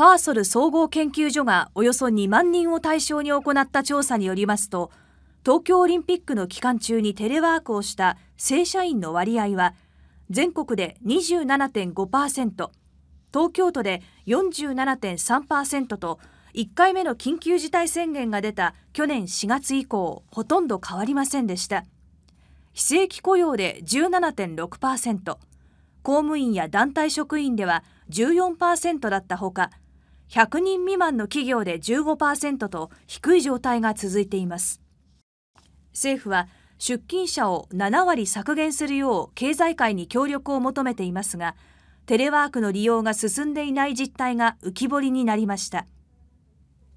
パーソル総合研究所がおよそ2万人を対象に行った調査によりますと東京オリンピックの期間中にテレワークをした正社員の割合は全国で27.5%東京都で47.3%と1回目の緊急事態宣言が出た去年4月以降ほとんど変わりませんでした非正規雇用で17.6%公務員や団体職員では14%だったほか100人未満の企業で15%と低い状態が続いています政府は出勤者を7割削減するよう経済界に協力を求めていますがテレワークの利用が進んでいない実態が浮き彫りになりました。